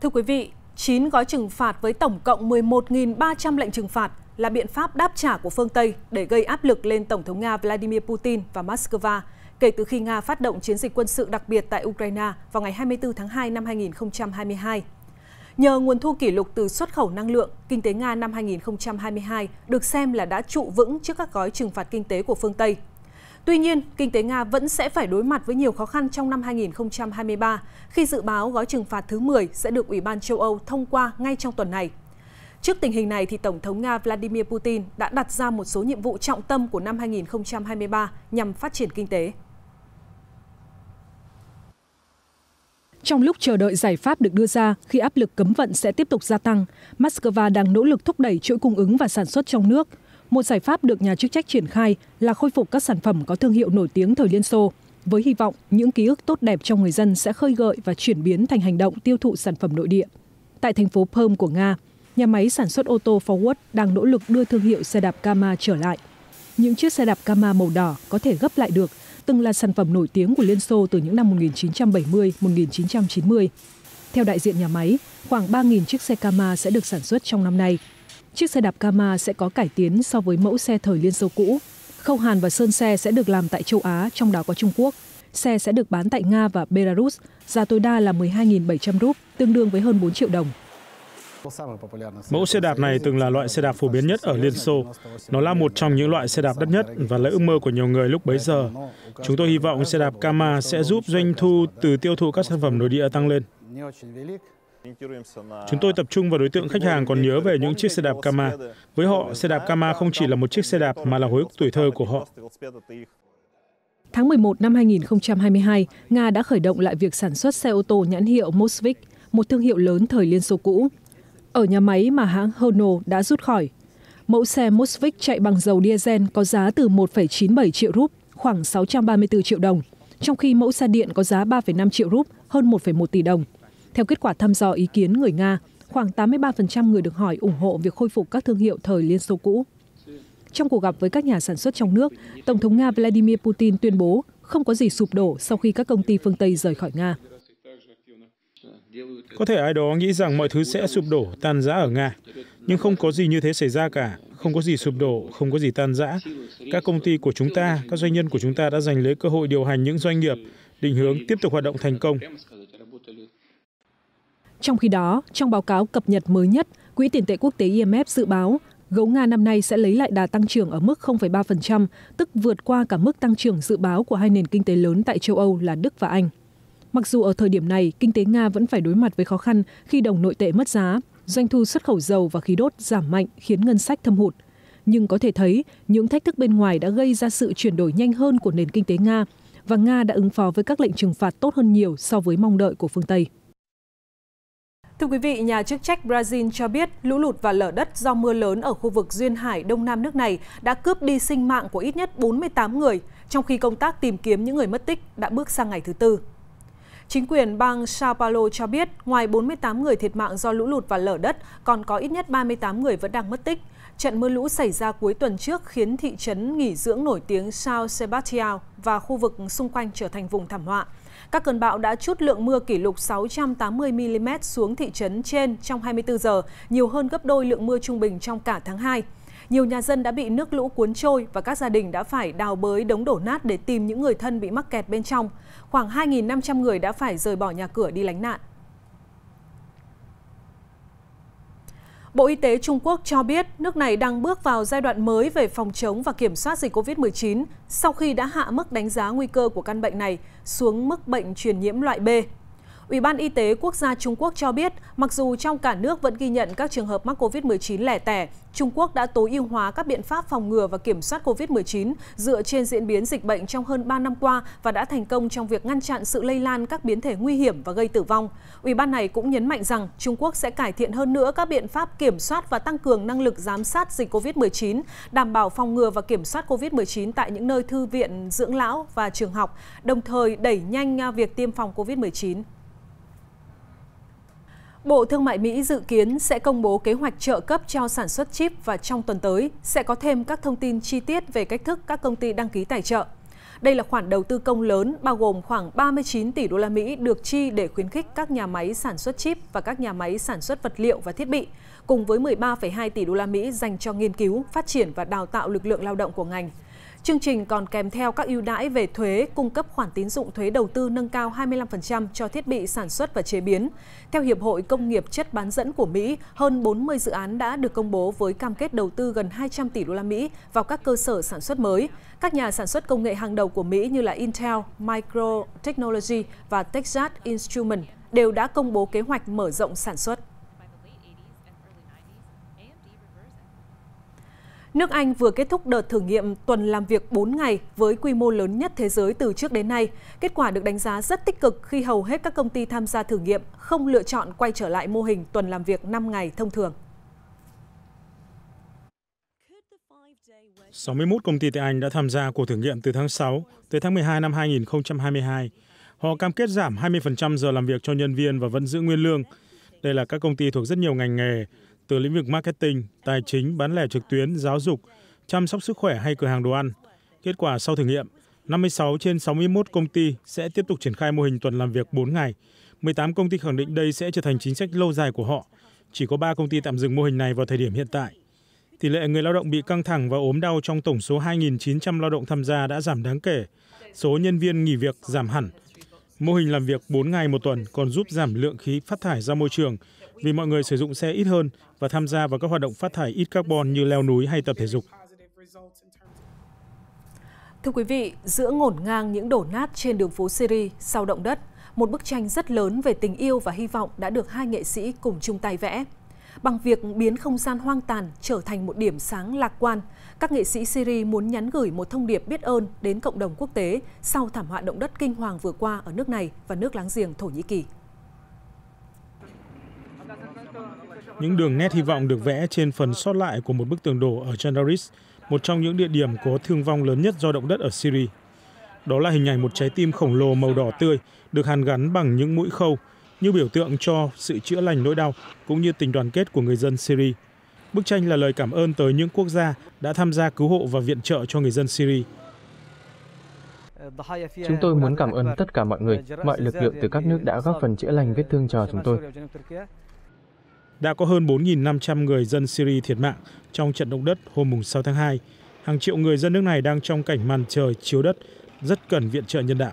Thưa quý vị, 9 gói trừng phạt với tổng cộng 11.300 lệnh trừng phạt là biện pháp đáp trả của phương Tây để gây áp lực lên Tổng thống Nga Vladimir Putin và Moscow kể từ khi Nga phát động chiến dịch quân sự đặc biệt tại Ukraine vào ngày 24 tháng 2 năm 2022. Nhờ nguồn thu kỷ lục từ xuất khẩu năng lượng, kinh tế Nga năm 2022 được xem là đã trụ vững trước các gói trừng phạt kinh tế của phương Tây – Tuy nhiên, kinh tế Nga vẫn sẽ phải đối mặt với nhiều khó khăn trong năm 2023 khi dự báo gói trừng phạt thứ 10 sẽ được Ủy ban châu Âu thông qua ngay trong tuần này. Trước tình hình này, thì Tổng thống Nga Vladimir Putin đã đặt ra một số nhiệm vụ trọng tâm của năm 2023 nhằm phát triển kinh tế. Trong lúc chờ đợi giải pháp được đưa ra khi áp lực cấm vận sẽ tiếp tục gia tăng, Moscow đang nỗ lực thúc đẩy chuỗi cung ứng và sản xuất trong nước – một giải pháp được nhà chức trách triển khai là khôi phục các sản phẩm có thương hiệu nổi tiếng thời Liên Xô, với hy vọng những ký ức tốt đẹp trong người dân sẽ khơi gợi và chuyển biến thành hành động tiêu thụ sản phẩm nội địa. Tại thành phố Perm của Nga, nhà máy sản xuất ô tô Ford đang nỗ lực đưa thương hiệu xe đạp Kama trở lại. Những chiếc xe đạp Kama màu đỏ có thể gấp lại được, từng là sản phẩm nổi tiếng của Liên Xô từ những năm 1970-1990. Theo đại diện nhà máy, khoảng 3.000 chiếc xe Kama sẽ được sản xuất trong năm nay – Chiếc xe đạp Kama sẽ có cải tiến so với mẫu xe thời Liên Xô cũ. Khâu hàn và sơn xe sẽ được làm tại châu Á, trong đó có Trung Quốc. Xe sẽ được bán tại Nga và Belarus, giá tối đa là 12.700 rúp, tương đương với hơn 4 triệu đồng. Mẫu xe đạp này từng là loại xe đạp phổ biến nhất ở Liên Xô. Nó là một trong những loại xe đạp đắt nhất và là ước mơ của nhiều người lúc bấy giờ. Chúng tôi hy vọng xe đạp Kama sẽ giúp doanh thu từ tiêu thụ các sản phẩm nội địa tăng lên. Chúng tôi tập trung vào đối tượng khách hàng còn nhớ về những chiếc xe đạp Kama. Với họ, xe đạp Kama không chỉ là một chiếc xe đạp mà là hồi ức tuổi thơ của họ. Tháng 11 năm 2022, Nga đã khởi động lại việc sản xuất xe ô tô nhãn hiệu Mosvik, một thương hiệu lớn thời Liên Xô cũ, ở nhà máy mà hãng Hono đã rút khỏi. Mẫu xe Mosvik chạy bằng dầu diesel có giá từ 1,97 triệu rúp, khoảng 634 triệu đồng, trong khi mẫu xe điện có giá 3,5 triệu rúp, hơn 1,1 tỷ đồng theo kết quả thăm dò ý kiến người nga khoảng 83% người được hỏi ủng hộ việc khôi phục các thương hiệu thời Liên Xô cũ. Trong cuộc gặp với các nhà sản xuất trong nước, Tổng thống Nga Vladimir Putin tuyên bố không có gì sụp đổ sau khi các công ty phương Tây rời khỏi Nga. Có thể ai đó nghĩ rằng mọi thứ sẽ sụp đổ, tan rã ở Nga, nhưng không có gì như thế xảy ra cả, không có gì sụp đổ, không có gì tan rã. Các công ty của chúng ta, các doanh nhân của chúng ta đã giành lấy cơ hội điều hành những doanh nghiệp, định hướng tiếp tục hoạt động thành công trong khi đó trong báo cáo cập nhật mới nhất quỹ tiền tệ quốc tế imf dự báo gấu nga năm nay sẽ lấy lại đà tăng trưởng ở mức 0,3%, tức vượt qua cả mức tăng trưởng dự báo của hai nền kinh tế lớn tại châu Âu là Đức và Anh. Mặc dù ở thời điểm này, kinh tế Nga vẫn phải đối mặt với khó khăn khi đồng nội tệ mất giá, doanh thu xuất khẩu dầu và khí đốt giảm mạnh khiến ngân sách thâm hụt. Nhưng có thể thấy, những thách thức bên ngoài đã gây ra sự chuyển đổi nhanh hơn của nền kinh tế Nga, và Nga đã ứng phó với các lệnh trừng phạt tốt hơn nhiều so với mong đợi của phương Tây. Thưa quý vị, nhà chức trách Brazil cho biết lũ lụt và lở đất do mưa lớn ở khu vực duyên hải đông nam nước này đã cướp đi sinh mạng của ít nhất 48 người, trong khi công tác tìm kiếm những người mất tích đã bước sang ngày thứ tư. Chính quyền bang Sao Paulo cho biết, ngoài 48 người thiệt mạng do lũ lụt và lở đất, còn có ít nhất 38 người vẫn đang mất tích. Trận mưa lũ xảy ra cuối tuần trước khiến thị trấn nghỉ dưỡng nổi tiếng Sao Sebastião và khu vực xung quanh trở thành vùng thảm họa. Các cơn bão đã chút lượng mưa kỷ lục 680mm xuống thị trấn trên trong 24 giờ, nhiều hơn gấp đôi lượng mưa trung bình trong cả tháng 2. Nhiều nhà dân đã bị nước lũ cuốn trôi và các gia đình đã phải đào bới đống đổ nát để tìm những người thân bị mắc kẹt bên trong. Khoảng 2.500 người đã phải rời bỏ nhà cửa đi lánh nạn. Bộ Y tế Trung Quốc cho biết nước này đang bước vào giai đoạn mới về phòng chống và kiểm soát dịch COVID-19 sau khi đã hạ mức đánh giá nguy cơ của căn bệnh này xuống mức bệnh truyền nhiễm loại B Ủy ban Y tế Quốc gia Trung Quốc cho biết, mặc dù trong cả nước vẫn ghi nhận các trường hợp mắc COVID-19 lẻ tẻ, Trung Quốc đã tối ưu hóa các biện pháp phòng ngừa và kiểm soát COVID-19 dựa trên diễn biến dịch bệnh trong hơn 3 năm qua và đã thành công trong việc ngăn chặn sự lây lan các biến thể nguy hiểm và gây tử vong. Ủy ban này cũng nhấn mạnh rằng Trung Quốc sẽ cải thiện hơn nữa các biện pháp kiểm soát và tăng cường năng lực giám sát dịch COVID-19, đảm bảo phòng ngừa và kiểm soát COVID-19 tại những nơi thư viện, dưỡng lão và trường học, đồng thời đẩy nhanh việc tiêm phòng COVID-19. Bộ Thương mại Mỹ dự kiến sẽ công bố kế hoạch trợ cấp cho sản xuất chip và trong tuần tới sẽ có thêm các thông tin chi tiết về cách thức các công ty đăng ký tài trợ. Đây là khoản đầu tư công lớn bao gồm khoảng 39 tỷ đô la Mỹ được chi để khuyến khích các nhà máy sản xuất chip và các nhà máy sản xuất vật liệu và thiết bị, cùng với 13,2 tỷ đô la Mỹ dành cho nghiên cứu, phát triển và đào tạo lực lượng lao động của ngành. Chương trình còn kèm theo các ưu đãi về thuế, cung cấp khoản tín dụng thuế đầu tư nâng cao 25% cho thiết bị sản xuất và chế biến. Theo Hiệp hội Công nghiệp chất bán dẫn của Mỹ, hơn 40 dự án đã được công bố với cam kết đầu tư gần 200 tỷ đô la Mỹ vào các cơ sở sản xuất mới. Các nhà sản xuất công nghệ hàng đầu của Mỹ như là Intel, Micro Technology và Texas Instruments đều đã công bố kế hoạch mở rộng sản xuất. Nước Anh vừa kết thúc đợt thử nghiệm tuần làm việc 4 ngày với quy mô lớn nhất thế giới từ trước đến nay. Kết quả được đánh giá rất tích cực khi hầu hết các công ty tham gia thử nghiệm không lựa chọn quay trở lại mô hình tuần làm việc 5 ngày thông thường. 61 công ty tại Anh đã tham gia cuộc thử nghiệm từ tháng 6 tới tháng 12 năm 2022. Họ cam kết giảm 20% giờ làm việc cho nhân viên và vẫn giữ nguyên lương. Đây là các công ty thuộc rất nhiều ngành nghề, từ lĩnh vực marketing, tài chính, bán lẻ trực tuyến, giáo dục, chăm sóc sức khỏe hay cửa hàng đồ ăn. Kết quả sau thử nghiệm, 56 trên 61 công ty sẽ tiếp tục triển khai mô hình tuần làm việc 4 ngày. 18 công ty khẳng định đây sẽ trở thành chính sách lâu dài của họ. Chỉ có 3 công ty tạm dừng mô hình này vào thời điểm hiện tại. Tỷ lệ người lao động bị căng thẳng và ốm đau trong tổng số 2.900 lao động tham gia đã giảm đáng kể. Số nhân viên nghỉ việc giảm hẳn. Mô hình làm việc 4 ngày một tuần còn giúp giảm lượng khí phát thải ra môi trường, vì mọi người sử dụng xe ít hơn và tham gia vào các hoạt động phát thải ít carbon như leo núi hay tập thể dục. Thưa quý vị, giữa ngổn ngang những đổ nát trên đường phố Syria sau động đất, một bức tranh rất lớn về tình yêu và hy vọng đã được hai nghệ sĩ cùng chung tay vẽ. Bằng việc biến không gian hoang tàn trở thành một điểm sáng lạc quan, các nghệ sĩ Syria muốn nhắn gửi một thông điệp biết ơn đến cộng đồng quốc tế sau thảm họa động đất kinh hoàng vừa qua ở nước này và nước láng giềng Thổ Nhĩ Kỳ. Những đường nét hy vọng được vẽ trên phần sót lại của một bức tường đổ ở Chandaris, một trong những địa điểm có thương vong lớn nhất do động đất ở Syria. Đó là hình ảnh một trái tim khổng lồ màu đỏ tươi được hàn gắn bằng những mũi khâu, như biểu tượng cho sự chữa lành nỗi đau cũng như tình đoàn kết của người dân Syria. Bức tranh là lời cảm ơn tới những quốc gia đã tham gia cứu hộ và viện trợ cho người dân Syria. Chúng tôi muốn cảm ơn tất cả mọi người, mọi lực lượng từ các nước đã góp phần chữa lành vết thương cho chúng tôi đã có hơn 4.500 người dân Syria thiệt mạng trong trận động đất hôm 6 tháng 2. hàng triệu người dân nước này đang trong cảnh màn trời chiếu đất rất cần viện trợ nhân đạo